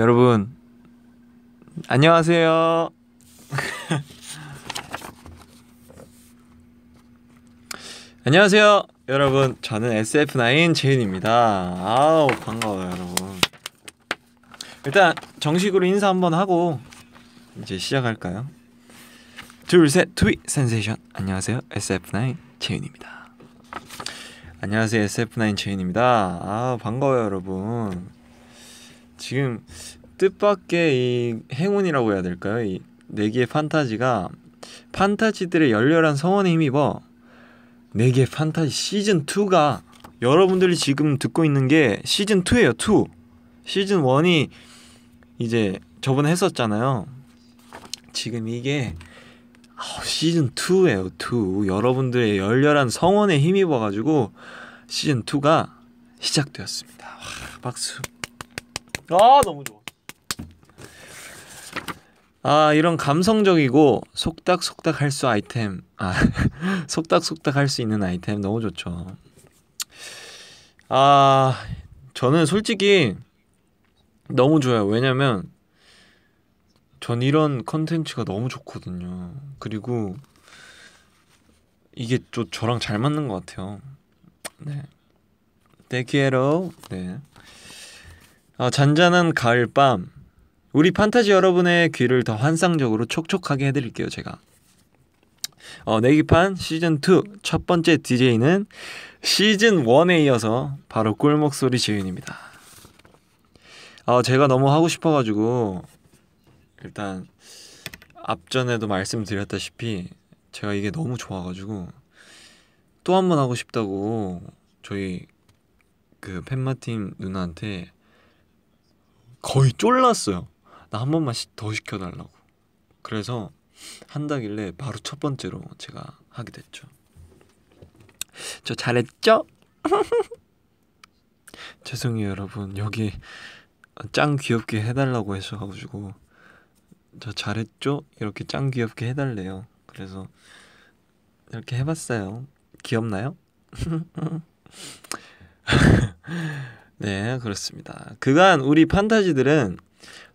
여러분 안녕하세요. 안녕하세요, 여러분. 저는 SF9 재윤입니다. 아우 반가워요, 여러분. 일단 정식으로 인사 한번 하고 이제 시작할까요? 둘, 셋, 트윗 센세이션. 안녕하세요, SF9 재윤입니다. 안녕하세요, SF9 재윤입니다. 아 반가워요, 여러분. 지금 뜻밖의 이 행운이라고 해야 될까요? 이 내기의 판타지가 판타지들의 열렬한 성원에 힘입어 내기의 판타지 시즌 2가 여러분들이 지금 듣고 있는 게 시즌 2예요. 2. 시즌 1이 이제 저번에 했었잖아요. 지금 이게 시즌 2예요. 2. 여러분들의 열렬한 성원에 힘입어 가지고 시즌 2가 시작되었습니다. 와, 박수. 아 너무 좋아. 아 이런 감성적이고 속닥속닥 할수 아이템 아 속닥속닥 할 수 있는 아이템 너무 좋죠. 아 저는 솔직히 너무 좋아요. 왜냐면 전 이런 컨텐츠가 너무 좋거든요. 그리고 이게 또 저랑 잘 맞는 것 같아요. 네. 데키에로 네. 어, 잔잔한 가을 밤 우리 판타지 여러분의 귀를 더 환상적으로 촉촉하게 해드릴게요 제가 어, 내기판 시즌2 첫 번째 DJ는 시즌1에 이어서 바로 꿀목소리 지윤입니다 어, 제가 너무 하고 싶어가지고 일단 앞전에도 말씀드렸다시피 제가 이게 너무 좋아가지고 또 한 번 하고 싶다고 저희 그 팬마팀 누나한테 거의 쫄랐어요. 나 한 번만 더 시켜달라고. 그래서 한다길래 바로 첫 번째로 제가 하게 됐죠. 저 잘했죠? 죄송해요 여러분 여기 짱 귀엽게 해달라고 하셔가지고 저 잘했죠? 이렇게 짱 귀엽게 해달래요. 그래서 이렇게 해봤어요. 귀엽나요? 네, 그렇습니다. 그간 우리 판타지들은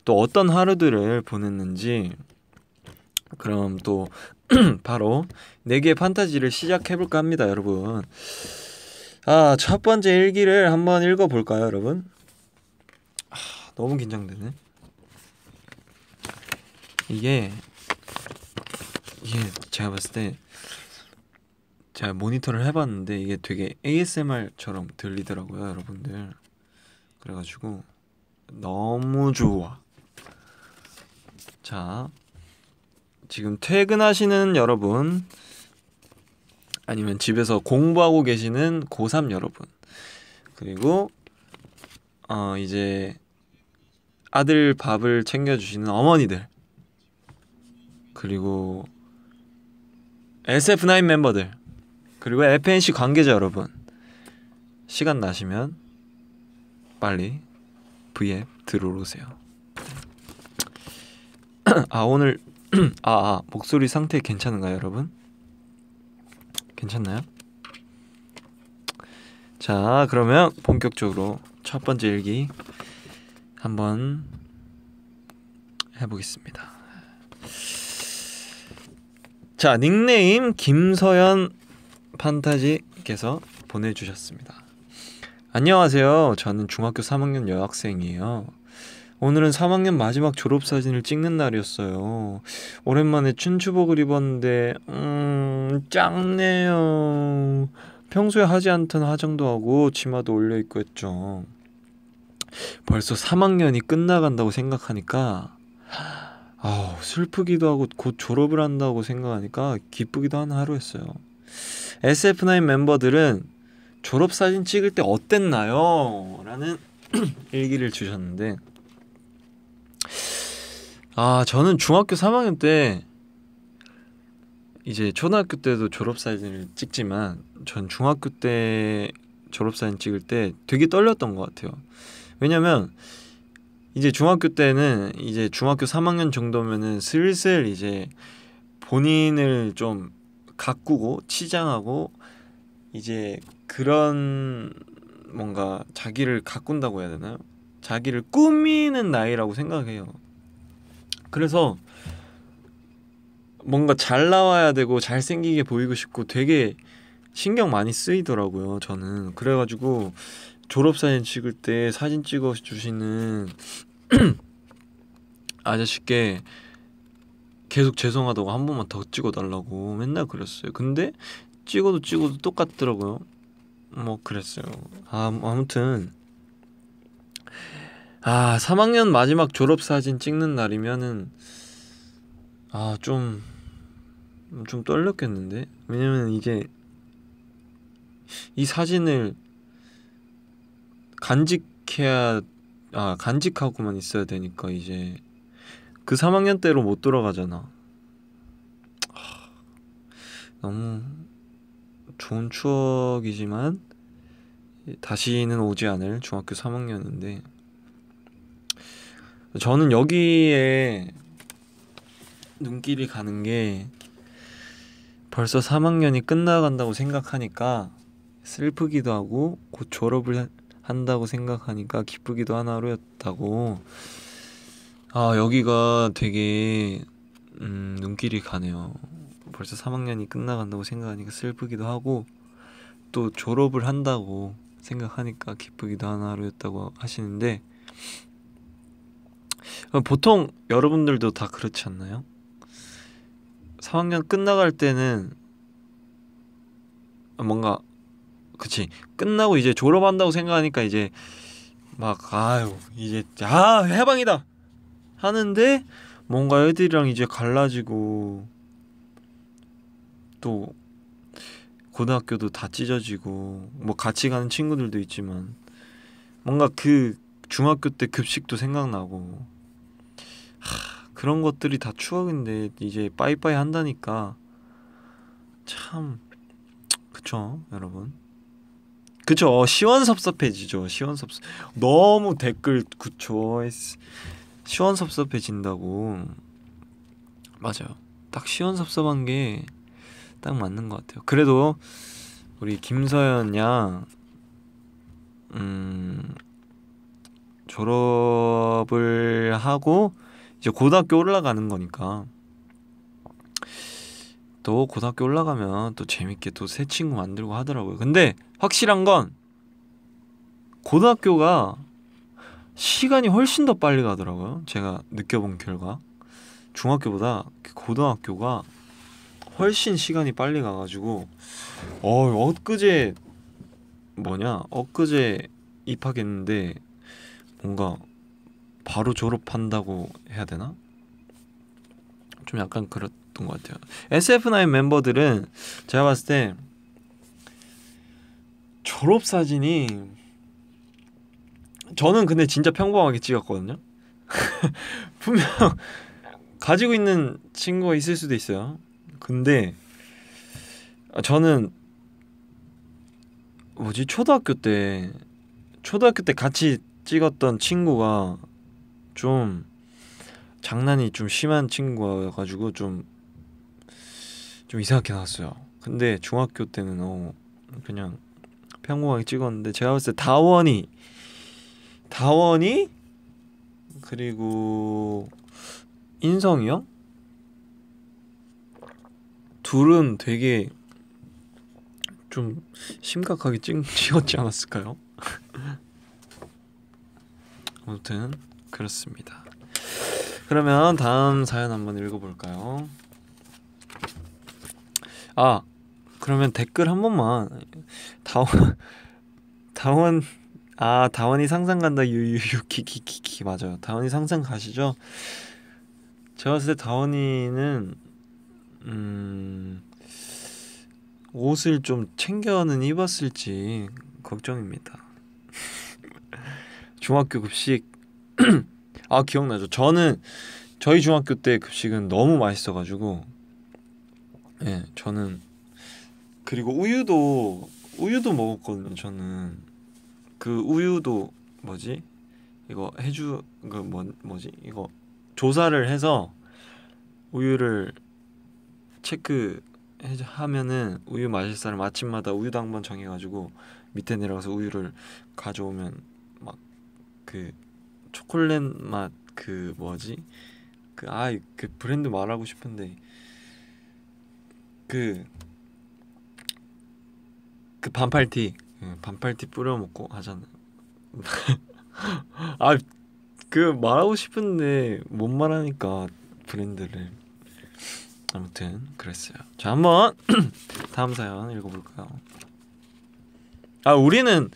또 어떤 하루들을 보냈는지 그럼 또 바로 네 개의 판타지를 시작해 볼까 합니다, 여러분. 아, 첫 번째 일기를 한번 읽어 볼까요, 여러분? 아, 너무 긴장되네. 이게 이게 제가 봤을 때 제가 모니터를 해봤는데 이게 되게 ASMR처럼 들리더라고요 여러분들 그래가지고 너무 좋아. 자, 지금 퇴근하시는 여러분, 아니면 집에서 공부하고 계시는 고3 여러분, 그리고 어, 이제 아들 밥을 챙겨주시는 어머니들, 그리고 SF9 멤버들, 그리고 FNC 관계자 여러분, 시간 나시면 빨리 V앱 들어오세요. 아 오늘 아, 아 목소리 상태 괜찮은가요, 여러분? 괜찮나요? 자, 그러면 본격적으로 첫 번째 일기 한번 해보겠습니다. 자, 닉네임 김서연 판타지께서 보내주셨습니다. 안녕하세요. 저는 중학교 3학년 여학생이에요. 오늘은 3학년 마지막 졸업사진을 찍는 날이었어요. 오랜만에 춘추복을 입었는데, 음, 짱네요. 평소에 하지 않던 화장도 하고, 치마도 올려입고 했죠. 벌써 3학년이 끝나간다고 생각하니까, 아우, 슬프기도 하고, 곧 졸업을 한다고 생각하니까, 기쁘기도 한 하루였어요. SF9 멤버들은 졸업사진 찍을 때 어땠나요? 라는 일기를 주셨는데 아 저는 중학교 3학년 때 이제 초등학교 때도 졸업사진을 찍지만 전 중학교 때 졸업사진 찍을 때 되게 떨렸던 것 같아요 왜냐면 이제 중학교 때는 이제 중학교 3학년 정도면은 슬슬 이제 본인을 좀 가꾸고 치장하고 이제 그런 뭔가 자기를 가꾼다고 해야 되나요? 자기를 꾸미는 나이라고 생각해요. 그래서 뭔가 잘 나와야 되고 잘생기게 보이고 싶고 되게 신경 많이 쓰이더라고요, 저는. 그래가지고 졸업사진 찍을 때 사진 찍어 주시는 아저씨께 계속 죄송하다고 한 번만 더 찍어달라고 맨날 그랬어요. 근데 찍어도 찍어도 똑같더라고요. 뭐 그랬어요. 아, 아무튼 아 3학년 마지막 졸업 사진 찍는 날이면은 아 좀 좀 떨렸겠는데 왜냐면 이게 이 사진을 간직해야 아 간직하고만 있어야 되니까 이제 그 3학년 때로 못돌아가잖 아, 너무 좋은 추억이지만 다시는 오지 않을 중학교 3학년인데 저는 여기에 눈길이 가는 게 벌써 3학년이 끝나간다고 생각하니까 슬프기도 하고 곧 졸업을 한다고 생각하니까 기쁘기도 하나로였다고아 여기가 되게 음, 눈길이 가네요 벌써 3학년이 끝나간다고 생각하니까 슬프기도 하고 또 졸업을 한다고 생각하니까 기쁘기도 한 하루였다고 하시는데 어, 보통 여러분들도 다 그렇지 않나요? 3학년 끝나갈 때는 뭔가 그치 끝나고 이제 졸업한다고 생각하니까 이제 막 아유 이제 아 해방이다 하는데 뭔가 애들이랑 이제 갈라지고 또 고등학교도 다 찢어지고 뭐 같이 가는 친구들도 있지만 뭔가 그 중학교 때 급식도 생각나고 하, 그런 것들이 다 추억인데 이제 빠이빠이 한다니까 참 그쵸 여러분 그쵸 시원섭섭해지죠 시원섭섭 너무 댓글 그쵸 시원섭섭해진다고 맞아요 딱 시원섭섭한 게딱 맞는 것 같아요. 그래도 우리 김서연 양, 음, 졸업을 하고 이제 고등학교 올라가는 거니까 또 고등학교 올라가면 또 재밌게 또 새 친구 만들고 하더라고요. 근데 확실한 건 고등학교가 시간이 훨씬 더 빨리 가더라고요. 제가 느껴본 결과 중학교보다 고등학교가 훨씬 시간이 빨리 가가지고 어 엊그제 뭐냐 엊그제 입학했는데 뭔가 바로 졸업한다고 해야 되나? 좀 약간 그랬던 것 같아요. SF9 멤버들은 제가 봤을 때 졸업 사진이 저는 근데 진짜 평범하게 찍었거든요. 분명 가지고 있는 친구가 있을 수도 있어요. 근데 저는 뭐지 초등학교 때 초등학교 때 같이 찍었던 친구가 좀 장난이 좀 심한 친구여가지고 좀 좀 이상하게 나왔어요. 근데 중학교 때는 어 그냥 평범하게 찍었는데 제가 봤을 때 다원이 다원이 그리고 인성이 형 둘은 되게 좀 심각하게 찡, 찍었지 않았을까요? 아무튼 그렇습니다. 그러면 다음 사연 한번 읽어볼까요? 아 그러면 댓글 한 번만 다원 다원 아 다원이 상상 간다 유유유 키키키키 맞아요 다원이 상상 가시죠? 제가 봤을 때 다원이는 음, 옷을 좀 챙겨는 입었을지 걱정입니다. 중학교 급식 아 기억나죠? 저는 저희 중학교 때 급식은 너무 맛있어가지고 예 네, 저는 그리고 우유도 우유도 먹었거든요. 저는 그 우유도 뭐지 이거 해주 그뭐 뭐지 이거 조사를 해서 우유를 체크 하면은 우유 마실 사람 아침마다 우유 당번 정해가지고 밑에 내려가서 우유를 가져오면 막 그 초콜렛 맛 그 뭐지 그 아그 그 브랜드 말하고 싶은데 그그 그 반팔티 그 반팔티 예, 뿌려 먹고 하잖아 아 그 말하고 싶은데 못 말하니까 브랜드를 아무튼 그랬어요. 자 한번 다음 사연 읽어볼까요? 아 우리는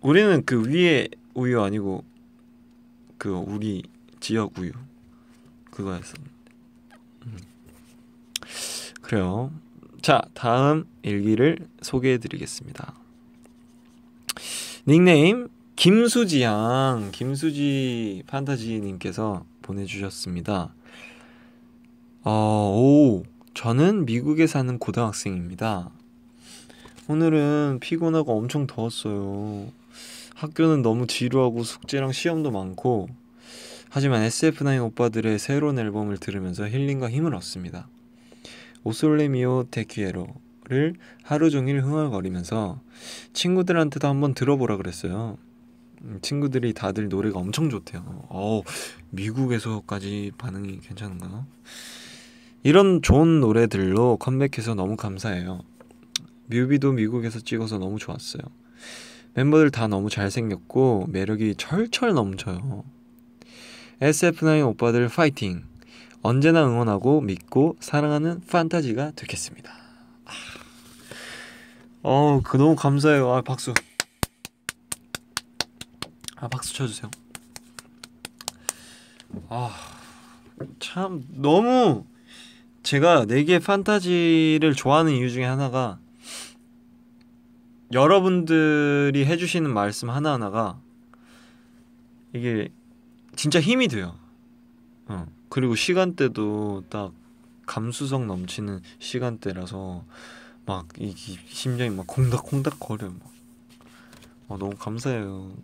우리는 그 위에 우유 아니고 그 우리 지역 우유 그거였었는데 음. 그래요. 자 다음 일기를 소개해드리겠습니다. 닉네임 김수지 양 김수지 판타지님께서 보내주셨습니다. 어, 아, 오, 저는 미국에 사는 고등학생입니다. 오늘은 피곤하고 엄청 더웠어요. 학교는 너무 지루하고 숙제랑 시험도 많고, 하지만 SF9 오빠들의 새로운 앨범을 들으면서 힐링과 힘을 얻습니다. 오솔레미오 데퀴에로를 하루 종일 흥얼거리면서 친구들한테도 한번 들어보라 그랬어요. 음, 친구들이 다들 노래가 엄청 좋대요. 어 미국에서까지 반응이 괜찮은가요? 이런 좋은 노래들로 컴백해서 너무 감사해요. 뮤비도 미국에서 찍어서 너무 좋았어요. 멤버들 다 너무 잘생겼고 매력이 철철 넘쳐요. SF9 오빠들 파이팅! 언제나 응원하고 믿고 사랑하는 판타지가 되겠습니다. 아. 어그 너무 감사해요. 아, 박수. 아, 박수 쳐주세요. 아, 참, 너무 제가 내게 판타지를 좋아하는 이유 중에 하나가 여러분들이 해주시는 말씀 하나하나가 이게 진짜 힘이 돼요. 어. 그리고 시간대도 딱 감수성 넘치는 시간대라서 막이 심장이 막 콩닥콩닥 거려. 막. 어, 너무 감사해요.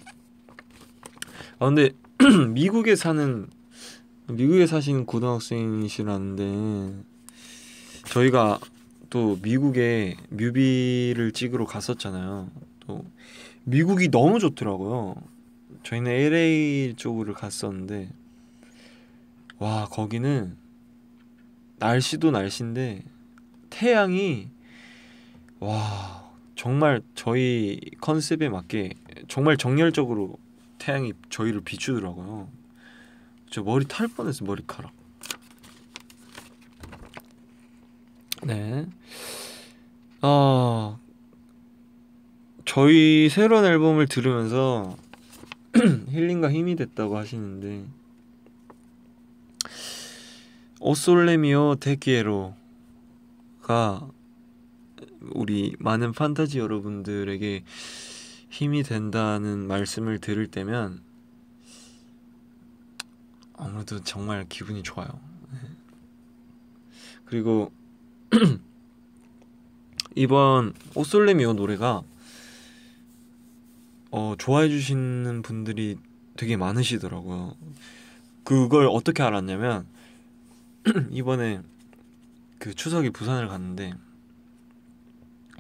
아 근데 미국에 사는 미국에 사시는 고등학생이시라는데 저희가 또 미국에 뮤비를 찍으러 갔었잖아요. 또 미국이 너무 좋더라고요. 저희는 LA 쪽으로 갔었는데 와 거기는 날씨도 날씨인데 태양이 와 정말 저희 컨셉에 맞게 정말 정열적으로 태양이 저희를 비추더라고요. 저 머리 탈 뻔했어 머리카락. 네. 어, 저희 새로운 앨범을 들으면서 힐링과 힘이 됐다고 하시는데 오솔레미오 데키에로가 우리 많은 판타지 여러분들에게 힘이 된다는 말씀을 들을 때면 아무래도 정말 기분이 좋아요. 네. 그리고 이번 옷솔레미오 노래가 어, 좋아해 주시는 분들이 되게 많으시더라고요. 그걸 어떻게 알았냐면 이번에 그 추석에 부산을 갔는데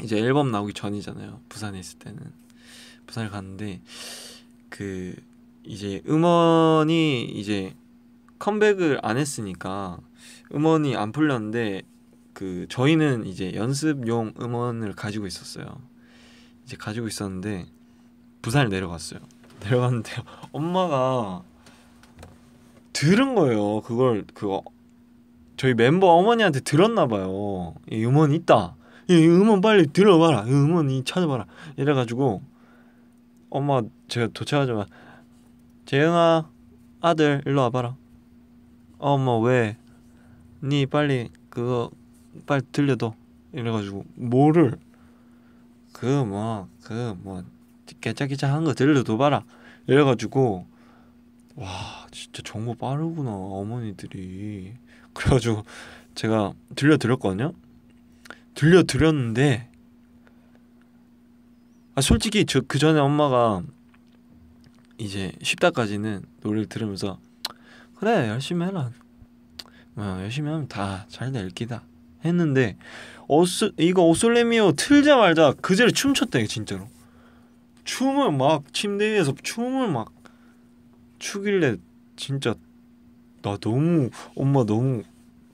이제 앨범 나오기 전이잖아요. 부산에 있을 때는 부산을 갔는데 그 이제 음원이 이제 컴백을 안 했으니까 음원이 안 풀렸는데 그 저희는 이제 연습용 음원을 가지고 있었어요. 이제 가지고 있었는데 부산을 내려갔어요. 내려갔는데 엄마가 들은 거예요. 그걸 그 어, 저희 멤버 어머니한테 들었나 봐요. 이 음원 있다. 이 음원 빨리 들어봐라. 이 음원 이 찾아봐라. 이래가지고 엄마 제가 도착하자마 재영아 아들 일로 와봐라. 어, 엄마 왜? 니 빨리 그거 빨리 들려도 이래가지고 뭐를 그 뭐 그 뭐 깨짝깨짝한 그 뭐 거 들려도 봐라 이래가지고 와 진짜 정보 빠르구나 어머니들이 그래가지고 제가 들려드렸거든요 들려드렸는데 아 솔직히 저그 전에 엄마가 이제 쉽다까지는 노래를 들으면서 그래 열심히 해라 어, 열심히 하면 다잘될 기다 했는데 어스 이거 오솔레미오틀자말자그 자리 춤췄다 진짜로 춤을 막 침대 위에서 춤을 막 추길래 진짜 나 너무 엄마 너무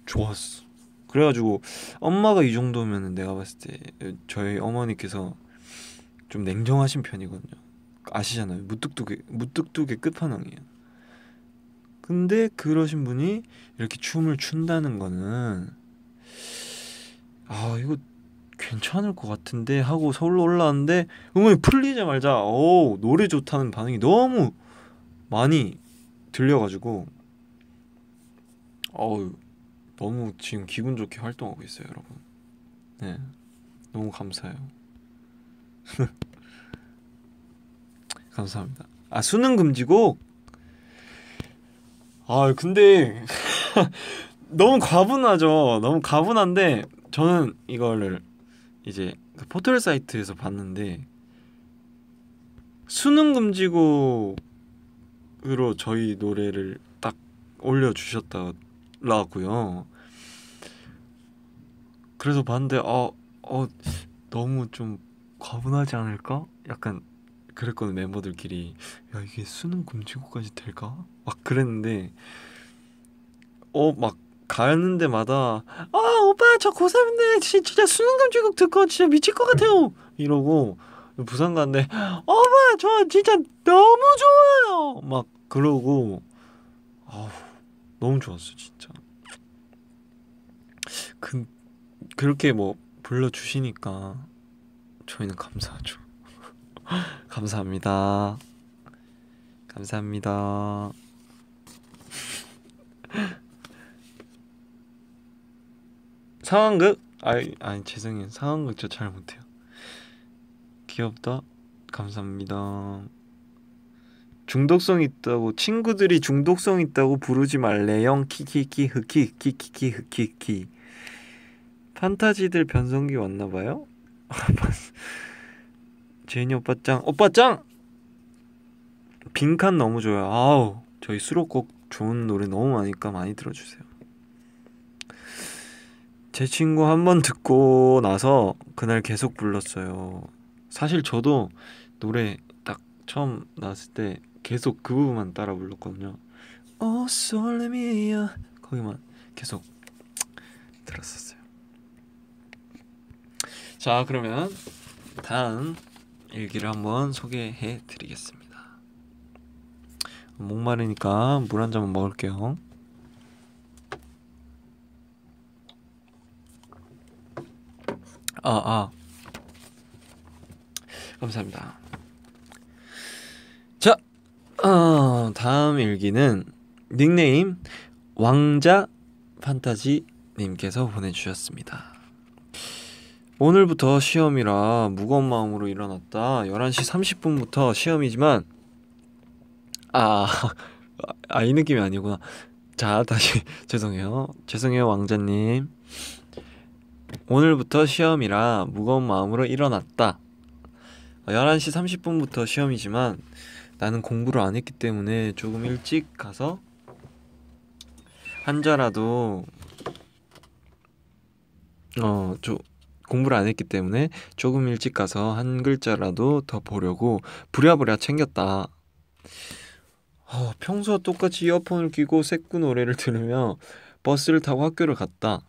좋았어 그래가지고 엄마가 이 정도면은 내가 봤을 때 저희 어머니께서 좀 냉정하신 편이거든요 아시잖아요 무뚝뚝의무뚝뚝의 끝판왕이에요 근데 그러신 분이 이렇게 춤을 춘다는 거는 아 이거 괜찮을 것 같은데 하고 서울로 올라왔는데 음원이 풀리자말자 오 노래 좋다는 반응이 너무 많이 들려가지고 어우 너무 지금 기분 좋게 활동하고 있어요 여러분 네 너무 감사해요 감사합니다 아 수능 금지고 아 근데 너무 과분하죠. 너무 과분한데 저는 이거를 이제 그 포털 사이트에서 봤는데 수능 금지곡으로 저희 노래를 딱 올려 주셨다라고요. 그래서 봤는데 어, 어 너무 좀 과분하지 않을까? 약간 그랬거든 멤버들끼리 야 이게 수능 금지곡까지 될까? 막 그랬는데 어막 가는 데마다 아 오빠 저 고3인데 진짜 수능 감지곡 듣고 진짜 미칠 것 같아요 이러고 부산 가는데 오빠 저 진짜 너무 좋아요 막 그러고 아우 너무 좋았어 진짜 그 그렇게 뭐 불러주시니까 저희는 감사하죠 감사합니다 감사합니다 상황극? 아니, 아니 죄송해요. 상황극 저 잘 못해요. 귀엽다. 감사합니다. 중독성 있다고 친구들이 중독성 있다고 부르지 말래요 키키키 흑키 키키키 흑키키 판타지들 변성기 왔나봐요? 제니 오빠짱 오빠짱 빈칸 너무 좋아요 아우 저희 수록곡 좋은 노래 너무 많으니까 많이 들어주세요 제 친구 한 번 듣고 나서 그날 계속 불렀어요. 사실 저도 노래 딱 처음 나왔을 때 계속 그 부분만 따라 불렀거든요. 오 어, 솔레미야 거기만 계속 들었었어요. 자 그러면 다음 일기를 한번 소개해 드리겠습니다. 목마르니까 물 한 잔만 먹을게요. 아, 아. 감사합니다. 자, 어, 다음 일기는 닉네임 왕자 판타지 님께서 보내주셨습니다. 오늘부터 시험이라 무거운 마음으로 일어났다. 11시 30분부터 시험이지만 아, 아이 느낌이 아니구나. 자, 다시 죄송해요. 죄송해요, 왕자님. 오늘부터 시험이라 무거운 마음으로 일어났다. 11시 어, 30분부터 시험이지만 나는 공부를 안 했기 때문에 조금 일찍 가서 한자라도 어, 저 공부를 안 했기 때문에 조금 일찍 가서 한 글자라도 더 보려고 부랴부랴 챙겼다. 어, 평소와 똑같이 이어폰을 끼고 새꾸 노래를 들으며 버스를 타고 학교를 갔다.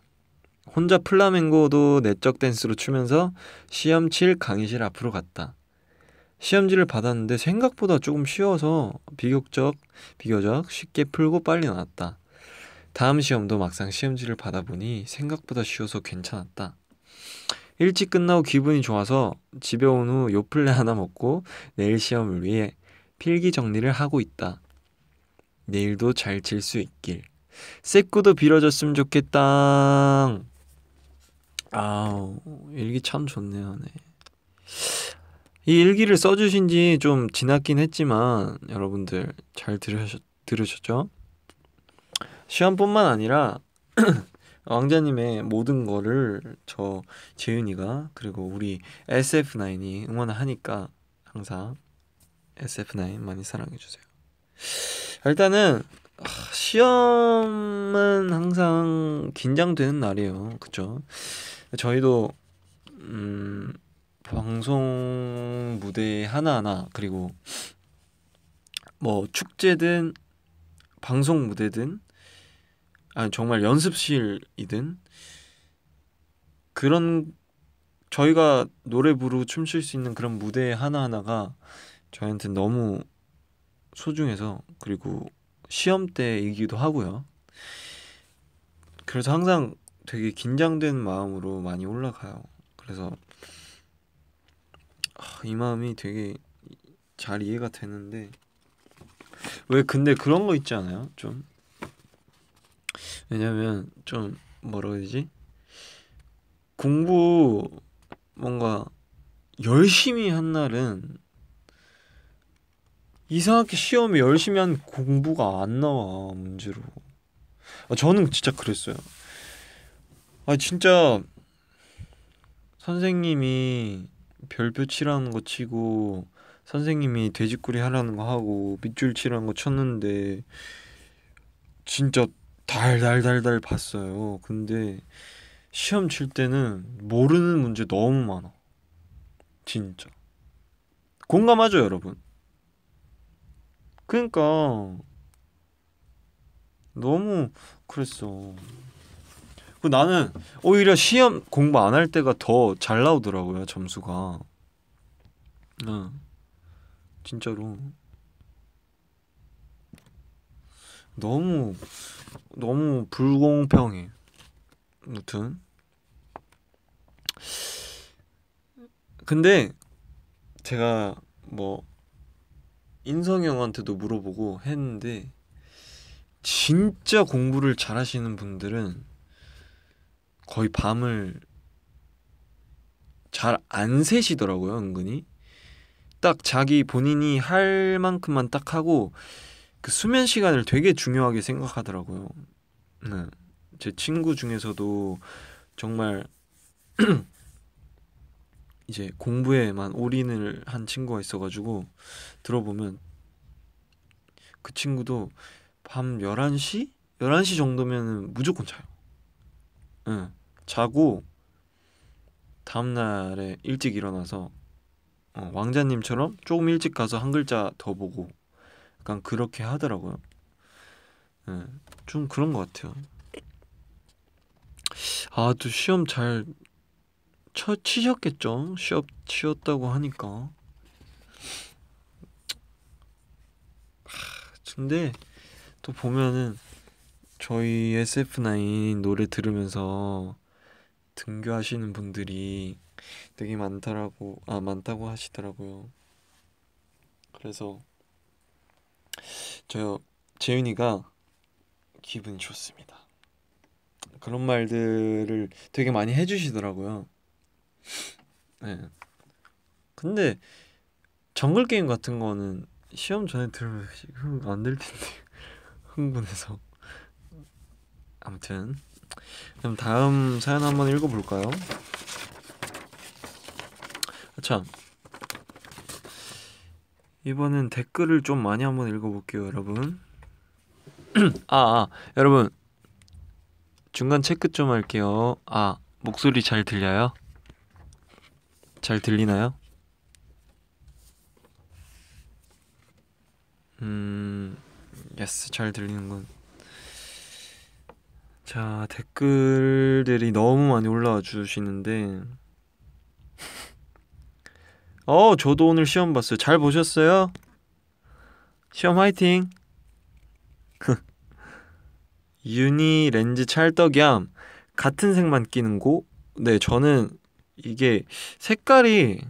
혼자 플라멩고도 내적 댄스로 추면서 시험칠 강의실 앞으로 갔다. 시험지를 받았는데 생각보다 조금 쉬워서 비교적 비교적 쉽게 풀고 빨리 나왔다. 다음 시험도 막상 시험지를 받아보니 생각보다 쉬워서 괜찮았다. 일찍 끝나고 기분이 좋아서 집에 온 후 요플레 하나 먹고 내일 시험을 위해 필기 정리를 하고 있다. 내일도 잘 칠 수 있길. 세꾸도 빌어줬으면 좋겠다. 아 일기 참 좋네요. 네. 이 일기를 써주신 지 좀 지났긴 했지만 여러분들 잘 들으셨, 들으셨죠? 시험뿐만 아니라 왕자님의 모든 거를 저 재윤이가 그리고 우리 SF9이 응원하니까 항상 SF9 많이 사랑해주세요. 일단은 아, 시험은 항상 긴장되는 날이에요. 그쵸? 저희도 음, 방송 무대 하나하나 그리고 뭐 축제든 방송 무대든 아니 정말 연습실이든 그런 저희가 노래 부르고 춤출 수 있는 그런 무대 하나하나가 저희한테 너무 소중해서 그리고 시험 때이기도 하고요. 그래서 항상 되게 긴장된 마음으로 많이 올라가요. 그래서 아, 이 마음이 되게 잘 이해가 되는데 왜 근데 그런 거 있지 않아요? 좀 왜냐면 좀 뭐라 해야 되지? 공부 뭔가 열심히 한 날은 이상하게 시험에 열심히 한 공부가 안 나와 문제로 아, 저는 진짜 그랬어요 아 진짜 선생님이 별표 칠하는 거 치고 선생님이 돼지꼬리 하라는 거 하고 밑줄 치라는거 쳤는데 진짜 달달달달 봤어요. 근데 시험 칠 때는 모르는 문제 너무 많아. 진짜. 공감하죠, 여러분? 그러니까 너무 그랬어. 그 나는 오히려 시험 공부 안 할 때가 더 잘 나오더라고요 점수가. 응. 진짜로. 너무 너무 불공평해. 무튼. 근데 제가 뭐 인성 형한테도 물어보고 했는데 진짜 공부를 잘하시는 분들은 거의 밤을 잘 안 새시더라고요 은근히 딱 자기 본인이 할 만큼만 딱 하고 그 수면 시간을 되게 중요하게 생각하더라고요 네. 제 친구 중에서도 정말 이제 공부에만 올인을 한 친구가 있어가지고 들어보면 그 친구도 밤 11시? 11시 정도면 무조건 자요. 응. 네. 자고 다음 날에 일찍 일어나서 어, 왕자님처럼 조금 일찍 가서 한 글자 더 보고 약간 그렇게 하더라고요. 네, 좀 그런 것 같아요. 아, 또 시험 잘 쳐, 치셨겠죠? 시험 치셨다고 하니까. 근데 또 보면은 저희 SF9 노래 들으면서 등교하시는 분들이 되게 많더라고 아 많다고 하시더라고요. 그래서 저 재윤이가 기분 좋습니다. 그런 말들을 되게 많이 해주시더라고요. 네. 근데 정글 게임 같은 거는 시험 전에 들으면 안 될 텐데 흥분해서 아무튼 그럼 다음 사연 한번 읽어볼까요? 참. 이번엔 댓글을 좀 많이 한 번 읽어볼게요, 여러분. 아, 아, 여러분. 중간 체크 좀 할게요. 아, 목소리 잘 들려요? 잘 들리나요? 음, 예스, 잘 들리는군. 자, 댓글들이 너무 많이 올라와 주시는데 어, 저도 오늘 시험 봤어요. 잘 보셨어요? 시험 화이팅! 유니 렌즈 찰떡이암 같은 색만 끼는 고? 네, 저는 이게 색깔이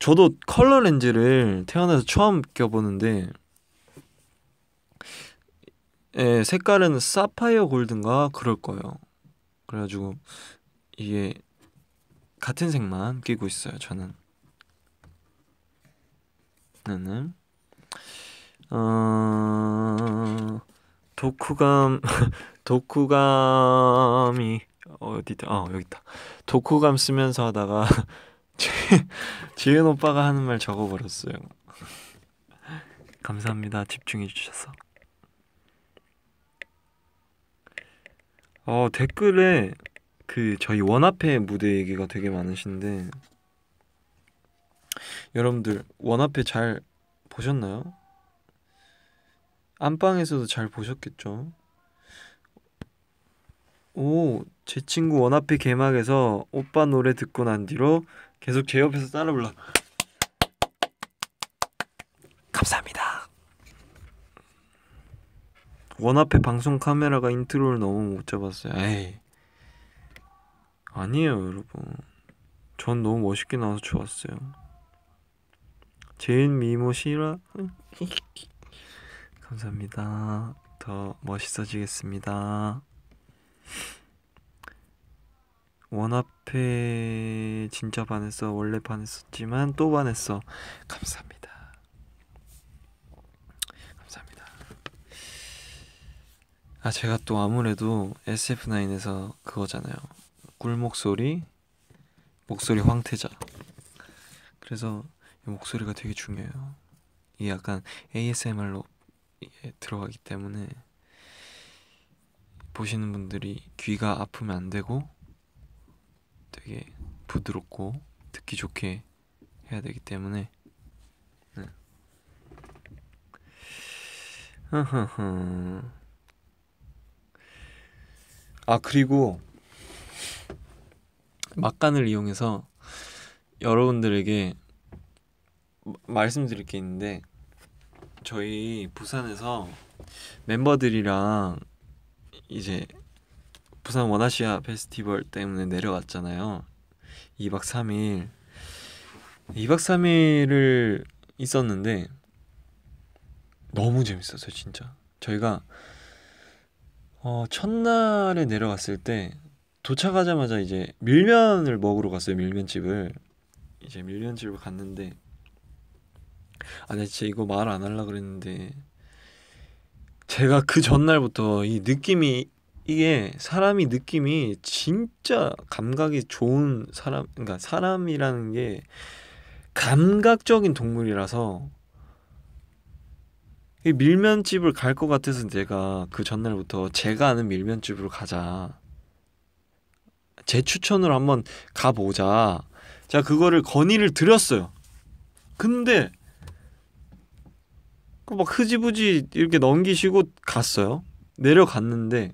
저도 컬러 렌즈를 태어나서 처음 껴보는데 예, 색깔은 사파이어 골든가 그럴 거예요. 그래가지고 이게 같은 색만 끼고 있어요. 저는. 나는 어... 독후감 독후감이 어디다? 어 아, 여기 있다. 독후감 쓰면서 하다가 지은 오빠가 하는 말 적어버렸어요. 감사합니다. 집중해 주셔서. 어, 댓글에 그 저희 원앞에 무대 얘기가 되게 많으신데 여러분들 원앞에 잘 보셨나요? 안방에서도 잘 보셨겠죠? 오, 제 친구 원앞에 개막에서 오빠 노래 듣고 난 뒤로 계속 제 옆에서 따라 불러. 감사합니다. 원 앞에 방송 카메라가 인트로를 너무 못 잡았어요. 에이. 아니에요, 여러분. 전 너무 멋있게 나와서 좋았어요. 제인 미모 시라 감사합니다. 더 멋있어지겠습니다. 원 앞에 진짜 반했어. 원래 반했었지만 또 반했어. 감사합니다. 아 제가 또 아무래도 SF9에서 그거잖아요. 꿀 목소리, 목소리 황태자. 그래서 목소리가 되게 중요해요. 이게 약간 ASMR로 들어가기 때문에 보시는 분들이 귀가 아프면 안 되고 되게 부드럽고 듣기 좋게 해야 되기 때문에 네. 아 그리고 막간을 이용해서 여러분들에게 말씀드릴 게 있는데 저희 부산에서 멤버들이랑 이제 부산 원아시아 페스티벌 때문에 내려갔잖아요. 2박 3일. 2박 3일을 있었는데 너무 재밌었어요, 진짜. 저희가 어, 첫날에 내려갔을 때 도착하자마자 이제 밀면을 먹으러 갔어요. 밀면집을. 이제 밀면집을 갔는데 아, 진짜 이거 말 안 하려 그랬는데 제가 그 전날부터 이 느낌이 이게 사람이 느낌이 진짜 감각이 좋은 사람 그러니까 사람이라는 게 감각적인 동물이라서 밀면집을 갈 것 같아서 내가 그 전날부터 제가 아는 밀면집으로 가자. 제 추천으로 한번 가보자. 제 그거를 건의를 드렸어요. 근데 막 흐지부지 이렇게 넘기시고 갔어요. 내려갔는데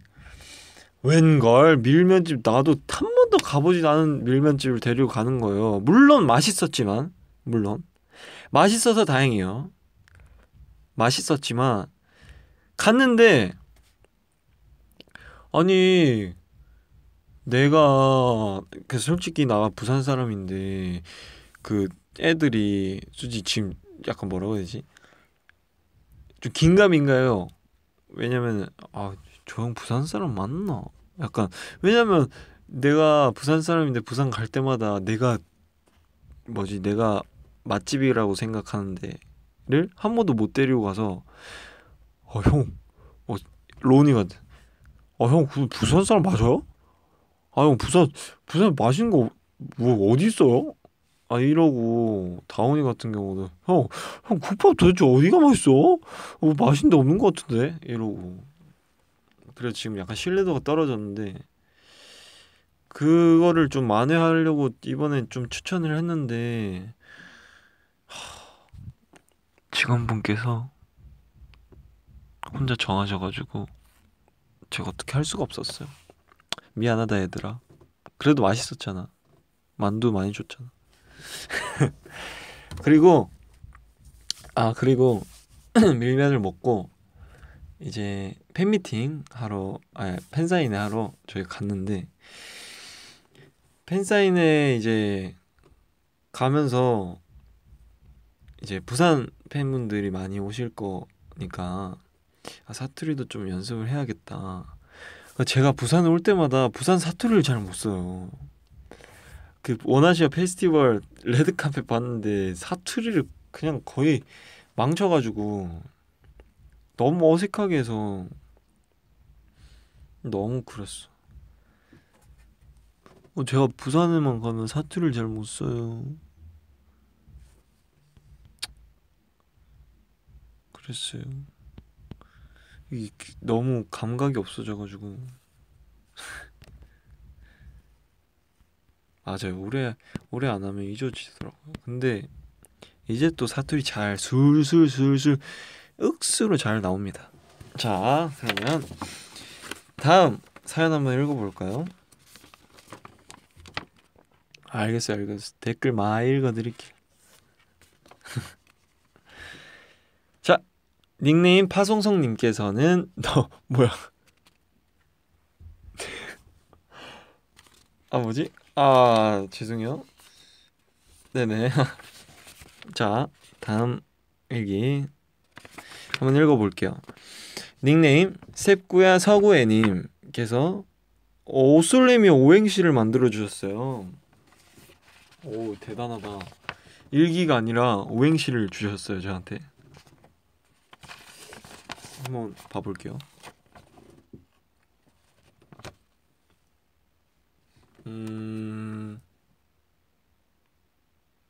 웬걸 밀면집 나도 한 번도 가보지 않은 밀면집을 데리고 가는 거예요. 물론 맛있었지만 물론 맛있어서 다행이에요. 맛있었지만 갔는데 아니 내가 그 솔직히 나 부산 사람인데 그 애들이 솔직히 지금 약간 뭐라고 해야 되지 좀 긴가민가요 왜냐면 아저 형 부산 사람 맞나 약간 왜냐면 내가 부산 사람인데 부산 갈 때마다 내가 뭐지 내가 맛집이라고 생각하는데 를한 번도 못 데리고 가서 어 형, 어로니이가 어형 그 부산 사람 맞아요? 아 형 부산 부산 맛있는 거 뭐 어디 있어요? 아 이러고 다운이 같은 경우는형형 국밥 도대체 어디가 맛있어? 어, 맛있는 데 없는 거 같은데 이러고 그래 지금 약간 신뢰도가 떨어졌는데 그거를 좀 만회하려고 이번엔좀 추천을 했는데 직원분께서 혼자 정하셔가지고 제가 어떻게 할 수가 없었어요. 미안하다 얘들아. 그래도 맛있었잖아. 만두 많이 줬잖아. 그리고 아 그리고 밀면을 먹고 이제 팬미팅 하러 아 팬사인회 하러 저희 갔는데 팬사인회 이제 가면서 이제 부산 팬분들이 많이 오실 거니까 아, 사투리도 좀 연습을 해야겠다. 그러니까 제가 부산에 올 때마다 부산 사투리를 잘 못 써요. 그 원아시아 페스티벌 레드카펫 봤는데 사투리를 그냥 거의 망쳐가지고 너무 어색하게 해서 너무 그랬어. 어, 제가 부산에만 가면 사투리를 잘 못 써요. 그랬어요. 이 너무 감각이 없어져가지고 맞아요. 오래 오래 안 하면 잊어지더라고요. 근데 이제 또 사투리 잘 술술술술 억수로 잘 나옵니다. 자 그러면 다음 사연 한번 읽어볼까요? 알겠어요, 알겠어요. 댓글 많이 읽어드릴게요. 닉네임 파송성님께서는 너 뭐야? 아 뭐지? 아 죄송해요. 네네. 자 다음 일기 한번 읽어볼게요. 닉네임 셉구야 서구애님께서 오슬님이 오행시를 만들어 주셨어요. 오 대단하다. 일기가 아니라 오행시를 주셨어요 저한테. 한번 봐볼게요. 음,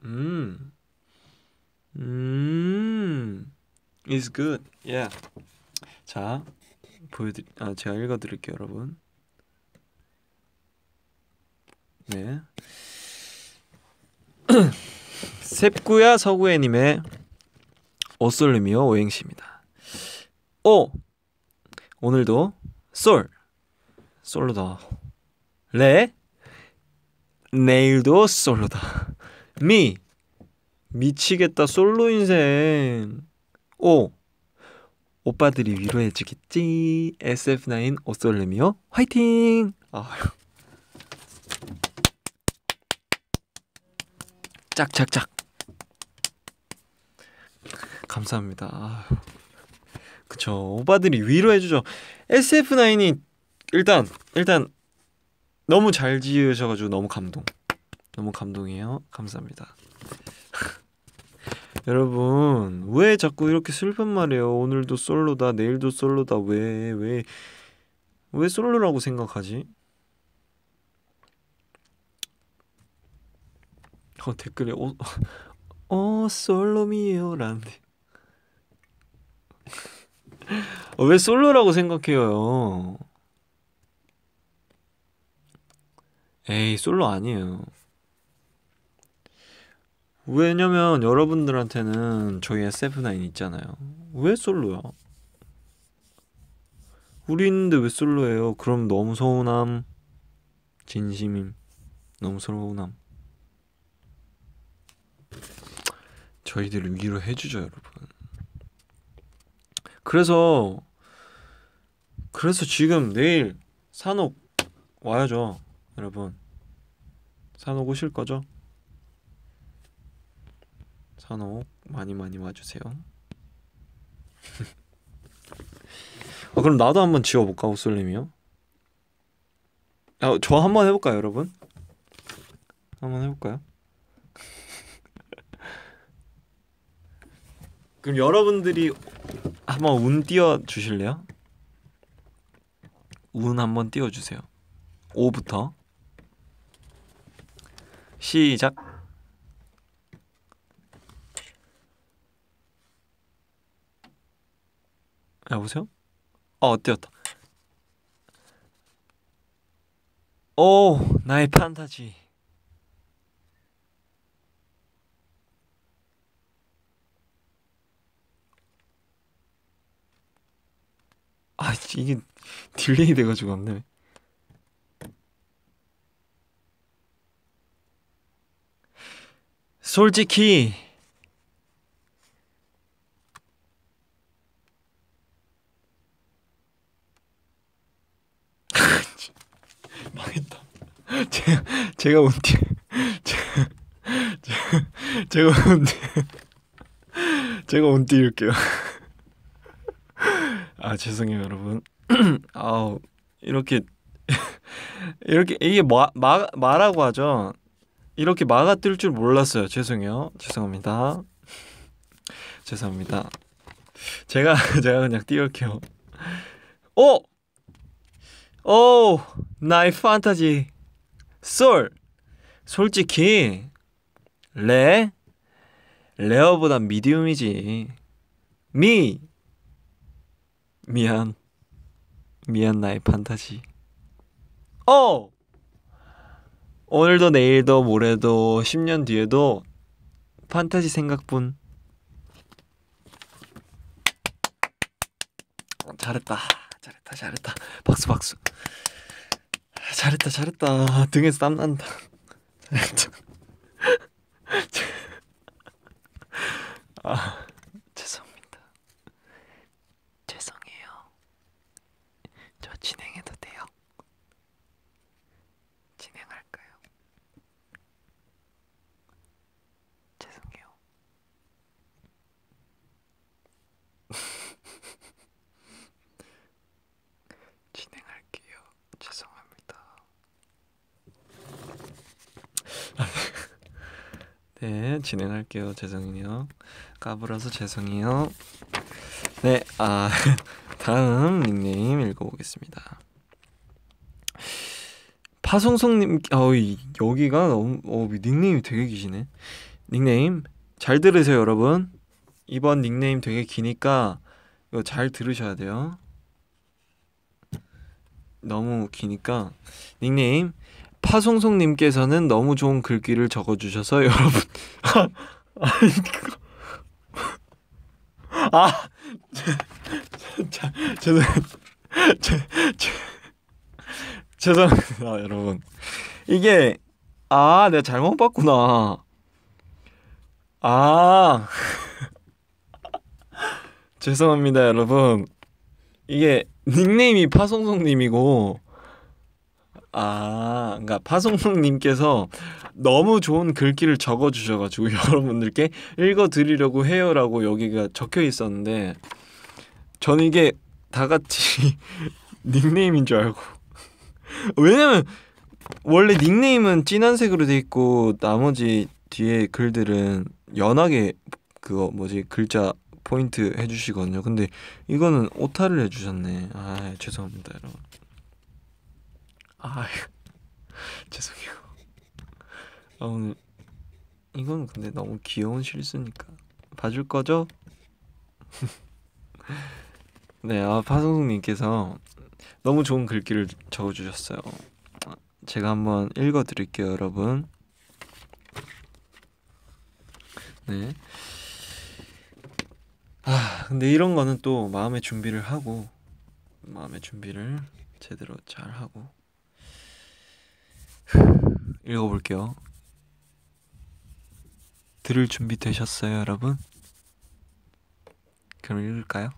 음, 음, is good, yeah. 자, 보여드아 제가 읽어드릴게요, 여러분. 네. 셉구야 서구애님의 옷솔림이요 오행시입니다. 오 어, 오늘도 솔 솔로다 레 내일도 솔로다 미 미치겠다 솔로 인생 오 오빠들이 위로해주겠지 SF9 오솔렘이요 화이팅 아휴 짝짝짝 감사합니다 아휴. 그쵸 오빠들이 위로해주죠. SF9이 일단 일단 너무 잘 지으셔가지고 너무 감동. 너무 감동이에요. 감사합니다. 여러분 왜 자꾸 이렇게 슬픈 말이에요? 오늘도 솔로다, 내일도 솔로다. 왜 왜, 왜 솔로라고 생각하지? 어 댓글에 어, 어 솔로미에요라는데 어, 왜 솔로라고 생각해요? 에이, 솔로 아니에요. 왜냐면 여러분들한테는 저희 SF9 있잖아요. 왜 솔로야? 우리 있는데 왜 솔로예요? 그럼 너무 서운함. 진심임. 너무 서운함. 저희들을 위로해주죠, 여러분. 그래서 그래서 지금 내일 산옥 와야죠, 여러분. 산옥 오실 거죠? 산옥 많이 많이 와주세요. 아, 그럼 나도 한번 지워볼까 우솔님이요? 아, 저 한번 해볼까요 여러분? 한번 해볼까요? 그럼 여러분들이 한번 운 띄워 주실래요? 운 한 번 띄워 주세요. 5부터 시작. 여보세요? 어, 띄웠다. 오, 나의 판타지. 아 이게 딜레이 돼가지고 안 나네. 솔직히 망했다. 제가 제가 온디 제가 제가 온디 제가 온디일게요. 아 죄송해요 여러분. 아우 이렇게 이렇게 이게 마, 마, 마라고 하죠. 이렇게 마가 뜰 줄 몰랐어요. 죄송해요. 죄송합니다. 죄송합니다. 제가 제가 그냥 띄울게요. 오! 오! 나의 판타지 솔! 솔직히 레 레어보다 미디움이지. 미 미안. 미안 나의 판타지. 어! 오늘도 내일도 모레도 10년 뒤에도 판타지 생각뿐. 잘했다. 잘했다. 잘했다. 박수 박수. 잘했다. 잘했다. 등에서 땀 난다. 잘했다. 아. 네, 진행할게요. 죄송해요. 까불어서 죄송해요. 네, 아, 다음 닉네임 읽어보겠습니다. 파송송님, 어이, 여기가 너무, 어, 닉네임이 되게 기시네. 닉네임, 잘 들으세요, 여러분. 이번 닉네임 되게 기니까 이거 잘 들으셔야 돼요. 너무 기니까 닉네임 파송송님께서는 너무 좋은 글귀를 적어주셔서 여러분 아니 그거 아 죄송 죄송합니다 여러분 이게 아 내가 잘못 봤구나 아 죄송합니다 여러분 이게 닉네임이 파송송님이고 아, 그러니까 파송님께서 너무 좋은 글귀를 적어 주셔가지고 여러분들께 읽어 드리려고 해요라고 여기가 적혀 있었는데 저는 이게 다 같이 닉네임인 줄 알고 왜냐면 원래 닉네임은 진한 색으로 돼 있고 나머지 뒤에 글들은 연하게 그거 뭐지 글자 포인트 해주시거든요. 근데 이거는 오타를 해주셨네. 아 죄송합니다 여러분. 아 죄송해요. 아 오늘 이건 근데 너무 귀여운 실수니까 봐줄 거죠? 네, 아 파송님께서 너무 좋은 글귀를 적어주셨어요. 제가 한번 읽어드릴게요, 여러분. 네. 아, 근데 이런 거는 또 마음의 준비를 하고 마음의 준비를 제대로 잘 하고 읽어볼게요. 들을 준비 되셨어요, 여러분? 그럼 읽을까요?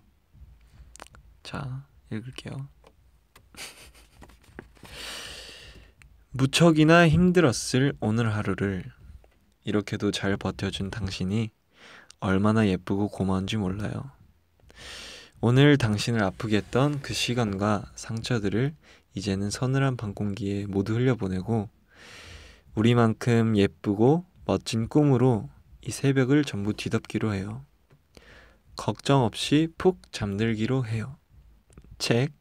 자, 읽을게요. 무척이나 힘들었을 오늘 하루를 이렇게도 잘 버텨준 당신이 얼마나 예쁘고 고마운지 몰라요. 오늘 당신을 아프게 했던 그 시간과 상처들을 이제는 서늘한 방 공기에 모두 흘려보내고 우리만큼 예쁘고 멋진 꿈으로 이 새벽을 전부 뒤덮기로 해요. 걱정 없이 푹 잠들기로 해요. 책,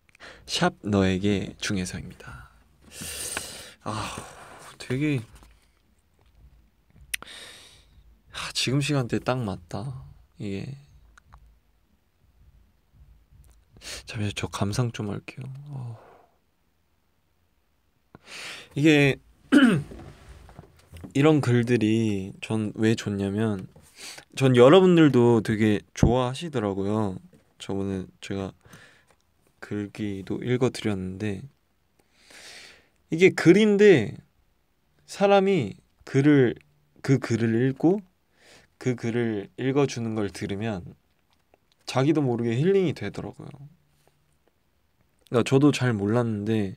샵 너에게 중에서입니다. 아, 되게. 아, 지금 시간대 딱 맞다. 이게. 잠시만, 저 감상 좀 할게요. 어... 이게 이런 글들이 전 왜 좋냐면 전 여러분들도 되게 좋아하시더라고요. 저번에 제가 글기도 읽어드렸는데 이게 글인데 사람이 글을 그 글을 읽고 그 글을 읽어주는 걸 들으면 자기도 모르게 힐링이 되더라고요. 그러니까 저도 잘 몰랐는데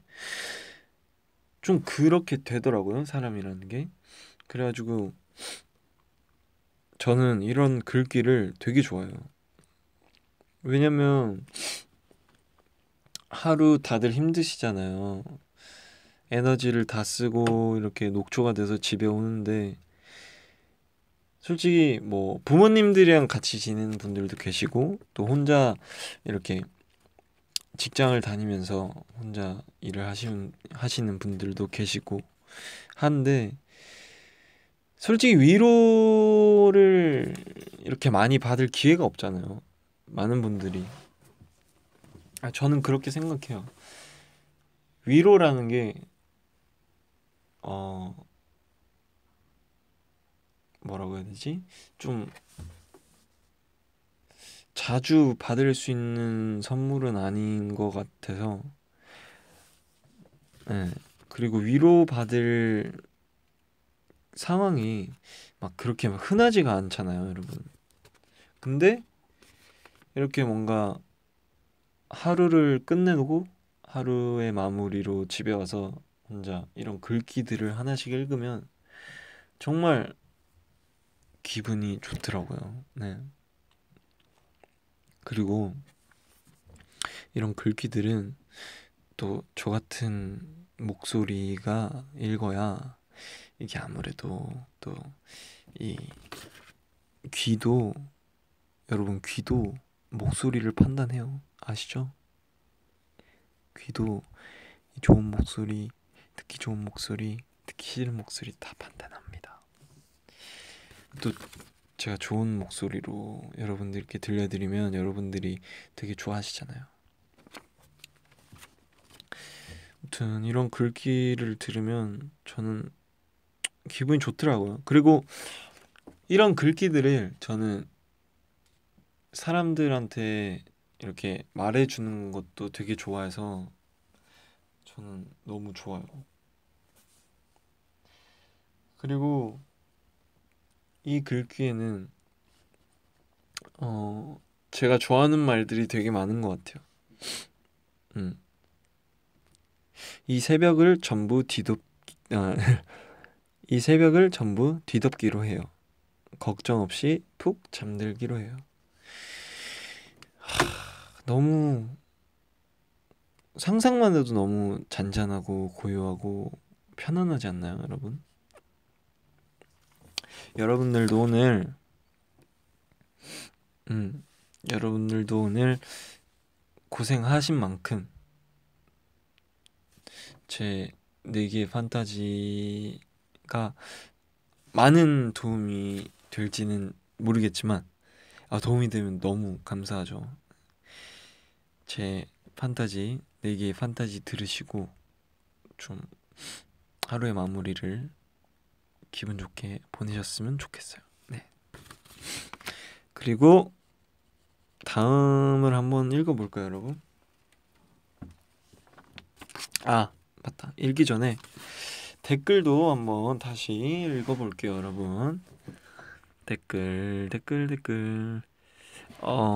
좀 그렇게 되더라고요 사람이라는 게 그래가지고 저는 이런 글귀를 되게 좋아해요 왜냐면 하루 다들 힘드시잖아요 에너지를 다 쓰고 이렇게 녹초가 돼서 집에 오는데 솔직히 뭐 부모님들이랑 같이 지내는 분들도 계시고 또 혼자 이렇게 직장을 다니면서 혼자 일을 하시는 하시는 분들도 계시고 한데 솔직히 위로를 이렇게 많이 받을 기회가 없잖아요. 많은 분들이 아, 저는 그렇게 생각해요. 위로라는 게 어, 뭐라고 해야 되지? 좀 자주 받을 수 있는 선물은 아닌 것 같아서 네. 그리고 위로 받을 상황이 막 그렇게 막 흔하지가 않잖아요 여러분 근데 이렇게 뭔가 하루를 끝내고 하루의 마무리로 집에 와서 혼자 이런 글귀들을 하나씩 읽으면 정말 기분이 좋더라고요 네. 그리고 이런 글귀들은 또 저 같은 목소리가 읽어야 이게 아무래도 또 이 귀도 여러분 귀도 목소리를 판단해요. 아시죠? 귀도 좋은 목소리, 듣기 좋은 목소리, 듣기 싫은 목소리 다 판단합니다. 또 제가 좋은 목소리로 여러분들께 들려드리면 여러분들이 되게 좋아하시잖아요. 아무튼 이런 글귀를 들으면 저는 기분이 좋더라고요. 그리고 이런 글귀들을 저는 사람들한테 이렇게 말해주는 것도 되게 좋아해서 저는 너무 좋아요. 그리고 이 글귀에는 어 제가 좋아하는 말들이 되게 많은 것 같아요. 음. 이 새벽을 전부 뒤덮 아, 이 새벽을 전부 뒤덮기로 해요. 걱정 없이 푹 잠들기로 해요. 하, 너무 상상만 해도 너무 잔잔하고 고요하고 편안하지 않나요, 여러분? 여러분들도 오늘 음, 여러분들도 오늘 고생하신 만큼 제 네개의 판타지가 많은 도움이 될지는 모르겠지만 아 도움이 되면 너무 감사하죠. 제 판타지 네개의 판타지 들으시고 좀 하루의 마무리를 기분 좋게 보내셨으면 좋겠어요. 네. 그리고 다음을 한번 읽어볼까요, 여러분? 아 맞다 읽기 전에 댓글도 한번 다시 읽어볼게요, 여러분. 댓글 댓글 댓글 어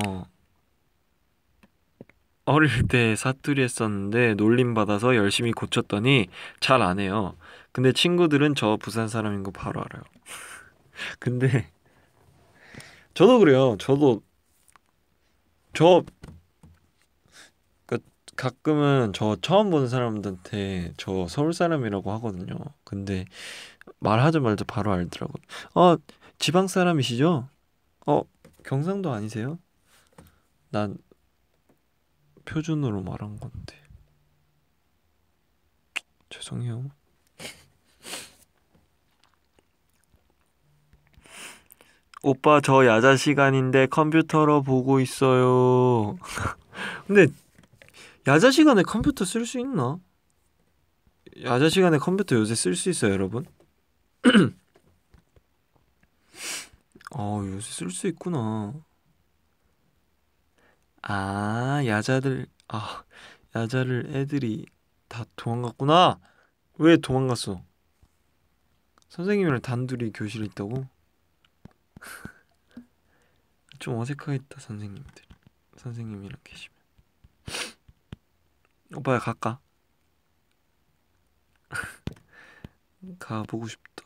어릴 때 사투리 했었는데 놀림 받아서 열심히 고쳤더니 잘 안 해요. 근데 친구들은 저 부산 사람인 거 바로 알아요. 근데 저도 그래요. 저도 저 그러니까 가끔은 저 처음 보는 사람들한테 저 서울 사람이라고 하거든요. 근데 말하자말자 바로 알더라고. 어 지방 사람이시죠? 어 경상도 아니세요? 난 표준으로 말한 건데 죄송해요. 오빠 저 야자 시간인데 컴퓨터로 보고 있어요. 근데 야자 시간에 컴퓨터 쓸 수 있나? 야자 시간에 컴퓨터 요새 쓸 수 있어요, 여러분? 어, 요새 쓸 수 있구나. 아, 야자들 아, 야자를 애들이 다 도망갔구나. 왜 도망갔어? 선생님이랑 단둘이 교실에 있다고? 좀 어색하겠다 선생님들 선생님이랑 계시면 오빠야 갈까? 가보고 싶다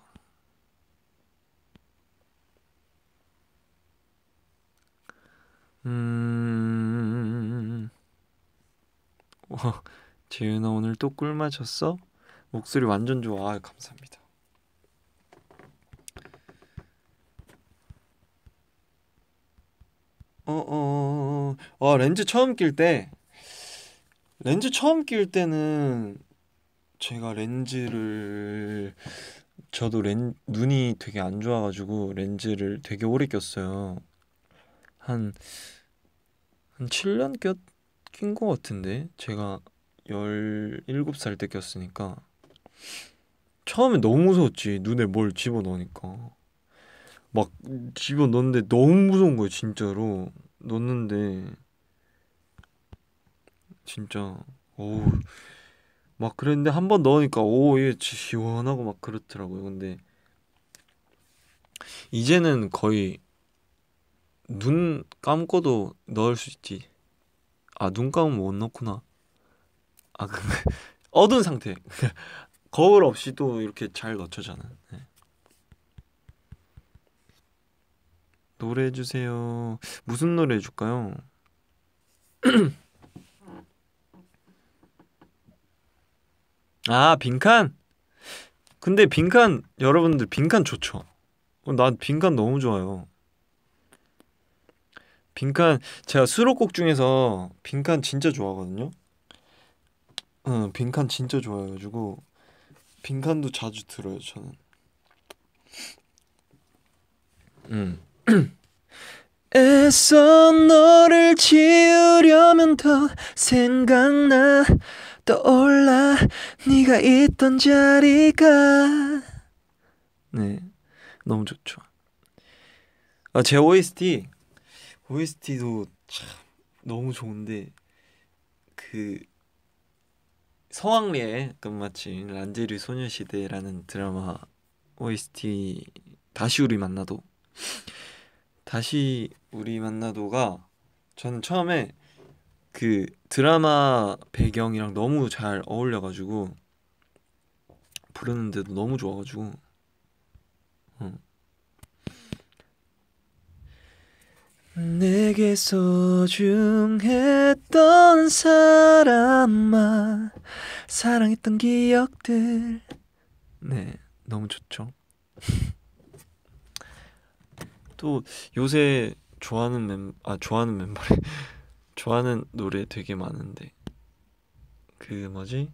음... 와 재윤아 오늘 또꿀 마셨어? 목소리 완전 좋아 감사합니다 어 어, 어, 어, 어, 렌즈 처음 낄 때, 렌즈 처음 낄 때는 제가 렌즈를 저도 렌 눈이 되게 안 좋아가지고 렌즈를 되게 오래 꼈어요. 한, 한 7년 꼈, 낀거 같은데 제가 17살 때 꼈으니까 처음에 너무 무서웠지 눈에 뭘 집어넣으니까 막 집어 넣는데 너무 무서운 거예요 진짜로 넣는데 진짜 어우 막 그랬는데 한 번 넣으니까 오얘 시원하고 막 그렇더라고요 근데 이제는 거의 눈 감고도 넣을 수 있지 아 눈 감으면 못 넣구나 아그 어두운 상태 거울 없이도 이렇게 잘 넣죠 저는 네. 노래 해주세요. 무슨 노래 해줄까요? 아, 빈칸? 근데 빈칸, 여러분들 빈칸 좋죠? 어, 난 빈칸 너무 좋아요. 빈칸, 제가 수록곡 중에서 빈칸 진짜 좋아하거든요? 응, 어, 빈칸 진짜 좋아해가지고, 빈칸도 자주 들어요, 저는. 응 음. 애써 너를 지우려면 더 생각나 떠올라 네가 있던 자리가 네 너무 좋죠 아, 제 OST OST도 참 너무 좋은데 그 성황리에 끝마침 그 란제류 소녀시대라는 드라마 OST 다시 우리 만나도 다시 우리 만나도가 저는 처음에 그 드라마 배경이랑 너무 잘 어울려가지고 부르는데도 너무 좋아가지고 어. 내게 소중했던 사람만 사랑했던 기억들 네 너무 좋죠 또 요새 좋아하는 멤, 아 좋아하는 멤버래 좋아하는 노래 되게 많은데 그 뭐지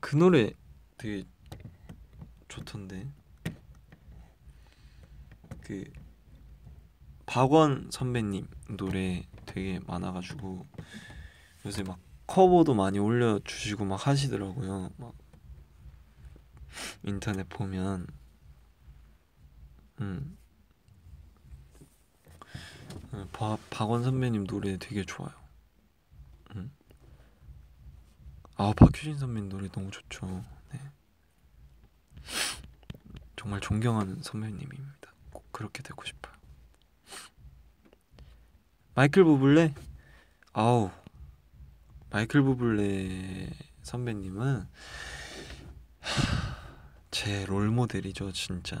그 노래 되게 좋던데 그 박원 선배님 노래 되게 많아가지고 요새 막 커버도 많이 올려주시고 막 하시더라고요 막 인터넷 보면 음. 바, 음, 박원 선배님 노래 되게 좋아요. 음. 아 박효신 선배님 노래 너무 좋죠. 네. 정말 존경하는 선배님입니다. 꼭 그렇게 되고 싶어요. 마이클 부블레? 아우 마이클 부블레 선배님은 하, 제 롤모델이죠 진짜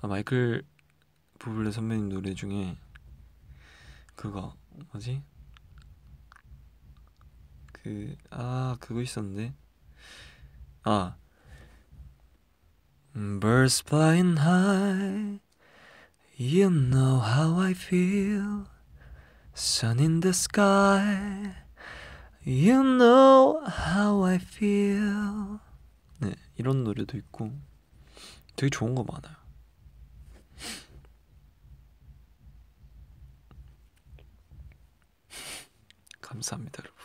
아 마이클 부블레 선배님 노래 중에 그거 뭐지? 그 아 그거 있었는데 아 Birds flying high You know how I feel Sun in the sky You know how I feel 네 이런 노래도 있고 되게 좋은 거 많아요 감사합니다, 여러분.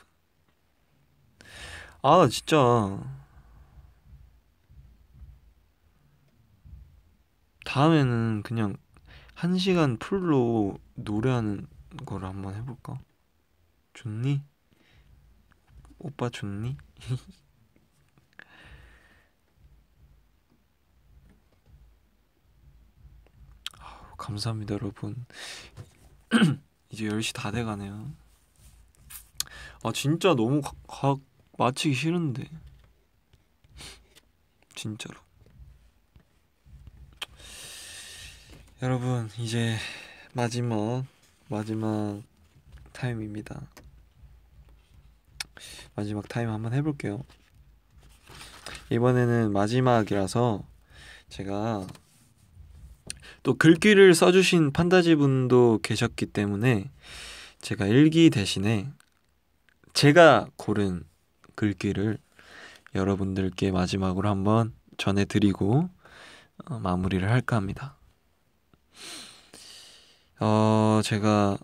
아, 진짜 다음에는 그냥 한 시간 풀로 노래하는 걸 한번 해볼까? 좋니? 오빠 좋니? 감사합니다 여러분 이제 10시 다 돼가네요 아 진짜 너무 각, 각 맞히기 싫은데 진짜로 여러분 이제 마지막 마지막 타임입니다 마지막 타임 한번 해볼게요 이번에는 마지막이라서 제가 또 글귀를 써주신 판타지 분도 계셨기 때문에 제가 일기 대신에 제가 고른 글귀를 여러분들께 마지막으로 한번 전해드리고 어, 마무리를 할까 합니다. 어, 제가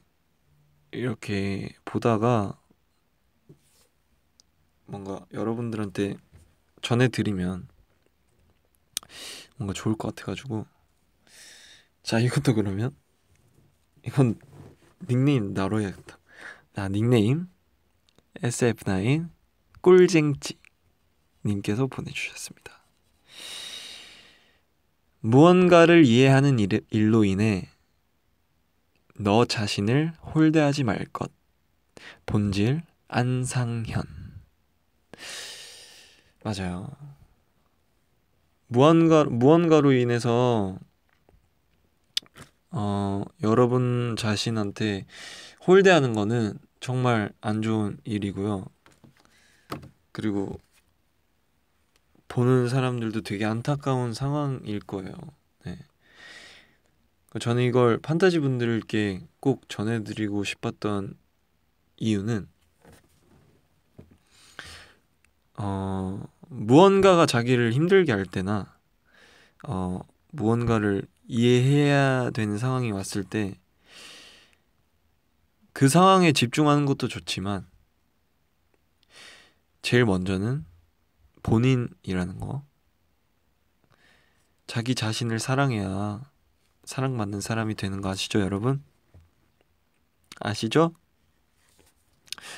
이렇게 보다가 뭔가 여러분들한테 전해드리면 뭔가 좋을 것 같아가지고 자 이것도 그러면 이건 닉네임 나로 야겠다나 닉네임 SF9 꿀쟁지 님께서 보내주셨습니다. 무언가를 이해하는 일로 인해 너 자신을 홀대하지 말 것. 본질 안상현. 맞아요. 무언가 무언가로 인해서 어, 여러분 자신한테 홀대하는 거는 정말 안 좋은 일이고요. 그리고 보는 사람들도 되게 안타까운 상황일 거예요. 네. 그러니까 저는 이걸 판타지 분들께 꼭 전해드리고 싶었던 이유는 어, 무언가가 자기를 힘들게 할 때나 어, 무언가를 이해해야 되는 상황이 왔을 때그 상황에 집중하는 것도 좋지만 제일 먼저는 본인이라는 거 자기 자신을 사랑해야 사랑받는 사람이 되는 거 아시죠 여러분? 아시죠?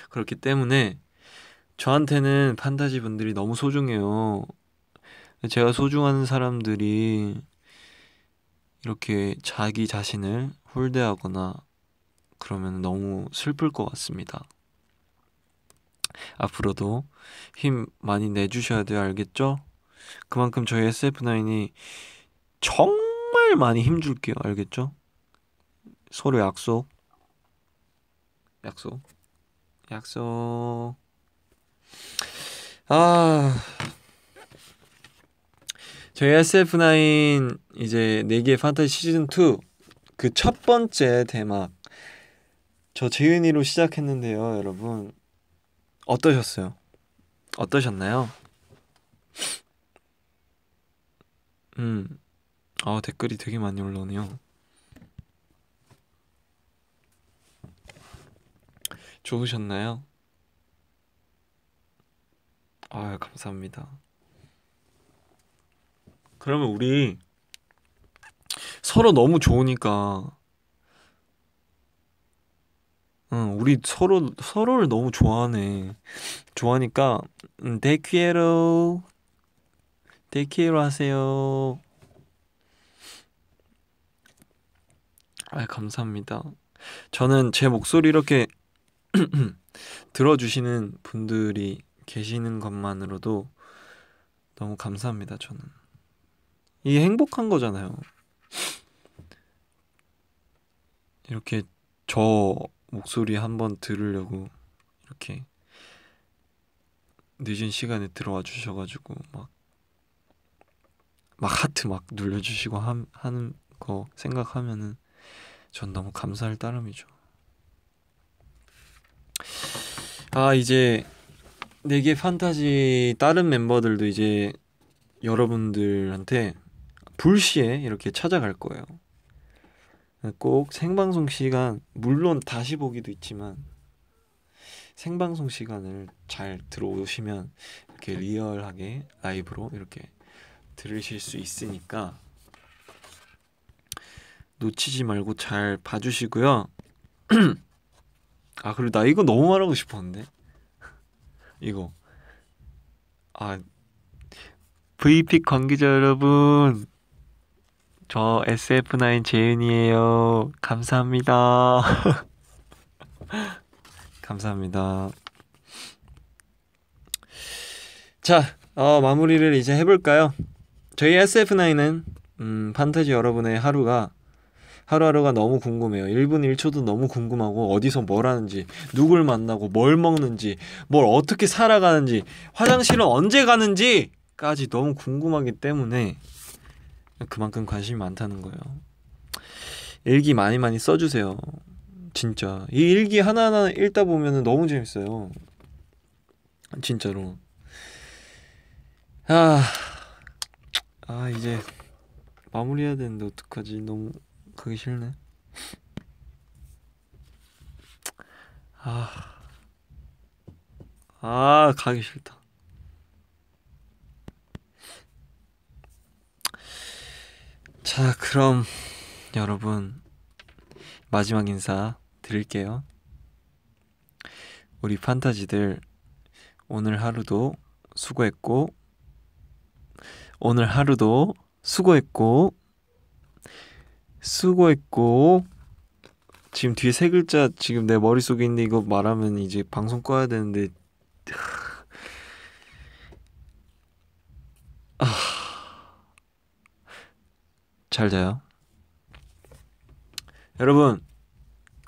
그렇기 때문에 저한테는 판타지 분들이 너무 소중해요. 제가 소중한 사람들이 이렇게 자기 자신을 홀대하거나 그러면 너무 슬플 것 같습니다. 앞으로도 힘 많이 내주셔야 돼요. 알겠죠? 그만큼 저희 SF9이 정말 많이 힘줄게요. 알겠죠? 서로 약속. 약속. 약속. 아. 저희 SF9 이제 4개 판타지 시즌 2그 첫 번째 대막 저 재윤이로 시작했는데요, 여러분. 어떠셨어요? 어떠셨나요? 음. 아, 댓글이 되게 많이 올라오네요. 좋으셨나요? 아, 감사합니다. 그러면 우리 서로 너무 좋으니까 응, 우리 서로 서로를 너무 좋아하네. 좋아하니까 데키에로 음, 데키에로 하세요. 아, 감사합니다. 저는 제 목소리 이렇게 들어주시는 분들이 계시는 것만으로도 너무 감사합니다. 저는 이게 행복한 거잖아요. 이렇게 저 목소리 한 번 들으려고 이렇게 늦은 시간에 들어와 주셔가지고 막, 막 하트 막 눌러주시고 하, 하는 거 생각하면은 전 너무 감사할 따름이죠. 아 이제 내게 판타지 다른 멤버들도 이제 여러분들한테 불시에 이렇게 찾아갈 거예요. 꼭 생방송 시간 물론 다시 보기도 있지만 생방송 시간을 잘 들어오시면 이렇게 리얼하게 라이브로 이렇게 들으실 수 있으니까 놓치지 말고 잘 봐주시고요. 아 그리고 나 이거 너무 말하고 싶었는데 이거 아 VP 관계자 여러분 저 SF9 재윤이에요. 감사합니다. 감사합니다. 자, 어, 마무리를 이제 해볼까요? 저희 SF9은 음, 판타지 여러분의 하루가 하루하루가 너무 궁금해요. 1분 1초도 너무 궁금하고 어디서 뭘 하는지, 누굴 만나고 뭘 먹는지, 뭘 어떻게 살아가는지, 화장실은 언제 가는지까지 너무 궁금하기 때문에 그만큼 관심이 많다는 거예요. 일기 많이 많이 써주세요. 진짜 이 일기 하나하나 읽다 보면 너무 재밌어요. 진짜로. 아, 아 이제 마무리해야 되는데 어떡하지? 너무 가기 싫네. 아, 아 가기 싫다. 자, 그럼 여러분 마지막 인사 드릴게요. 우리 판타지들 오늘 하루도 수고했고 오늘 하루도 수고했고 수고했고 지금 뒤에 세 글자 지금 내 머릿속에 있는 이거 말하면 이제 방송 꺼야 되는데 아잘 자요. 여러분,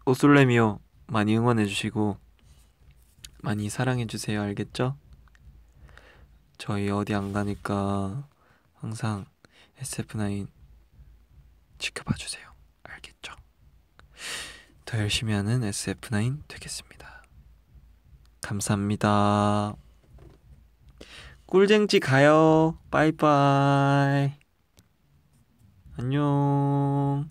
오솔레미오 많이 응원해 주시고 많이 사랑해 주세요. 알겠죠? 저희 어디 안 가니까 항상 SF9 지켜봐 주세요. 알겠죠? 더 열심히 하는 SF9 되겠습니다. 감사합니다. 꿀쟁지 가요. 빠이빠이. 안녕.